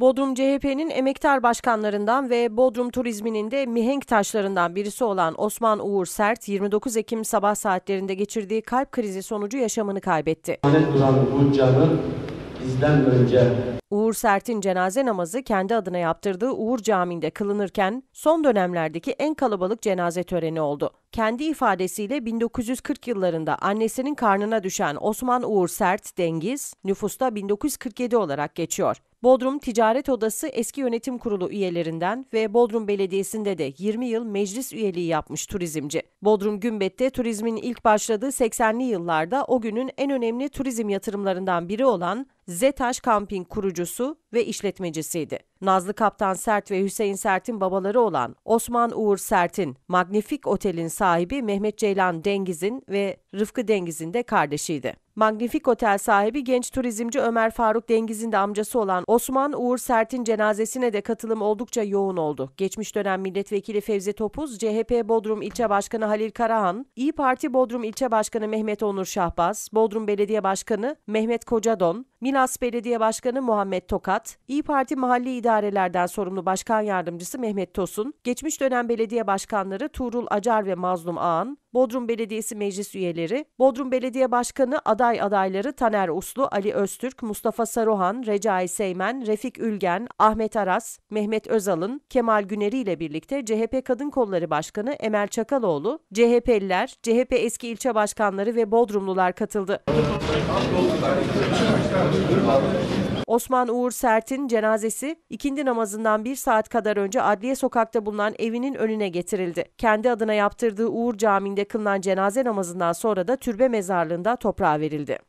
Bodrum CHP'nin emektar başkanlarından ve Bodrum turizminin de mihenk taşlarından birisi olan Osman Uğur Sert 29 Ekim sabah saatlerinde geçirdiği kalp krizi sonucu yaşamını kaybetti. Lanet duran bu canı bizden önce Uğur Sert'in cenaze namazı kendi adına yaptırdığı Uğur Camii'nde kılınırken son dönemlerdeki en kalabalık cenaze töreni oldu. Kendi ifadesiyle 1940 yıllarında annesinin karnına düşen Osman Uğur Sert Dengiz nüfusta 1947 olarak geçiyor. Bodrum Ticaret Odası eski yönetim kurulu üyelerinden ve Bodrum Belediyesi'nde de 20 yıl meclis üyeliği yapmış turizmci. Bodrum Gümbet'te turizmin ilk başladığı 80'li yıllarda o günün en önemli turizm yatırımlarından biri olan Zetaş Camping kurucu kurucusu ve işletmecisiydi. Nazlı Kaptan Sert ve Hüseyin Sert'in babaları olan Osman Uğur Sert'in, Magnifik Otel'in sahibi Mehmet Ceylan Dengiz'in ve Rıfkı Dengiz'in de kardeşiydi. Magnifik Otel sahibi genç turizmci Ömer Faruk Dengiz'in de amcası olan Osman Uğur Sert'in cenazesine de katılım oldukça yoğun oldu. Geçmiş dönem milletvekili Fevzi Topuz, CHP Bodrum İlçe Başkanı Halil Karahan, İyi Parti Bodrum İlçe Başkanı Mehmet Onur Şahbaz, Bodrum Belediye Başkanı Mehmet Kocadon, Milas Belediye Başkanı Muhammed Tokat, İyi Parti mahalli İdarelerden sorumlu başkan yardımcısı Mehmet Tosun, geçmiş dönem belediye başkanları Tuğrul Acar ve Mazlum Ağan, Bodrum Belediyesi meclis üyeleri, Bodrum Belediye Başkanı aday adayları Taner Uslu, Ali Öztürk, Mustafa Saruhan, Recai Seymen, Refik Ülgen, Ahmet Aras, Mehmet Özalın, Kemal Güneri ile birlikte CHP Kadın Kolları Başkanı Emel Çakaloğlu, CHP'liler, CHP eski ilçe başkanları ve Bodrumlular katıldı. Osman Uğur Sert'in cenazesi ikindi namazından bir saat kadar önce Adliye Sokak'ta bulunan evinin önüne getirildi. Kendi adına yaptırdığı Uğur Camii'nde kılınan cenaze namazından sonra da türbe mezarlığında toprağa verildi.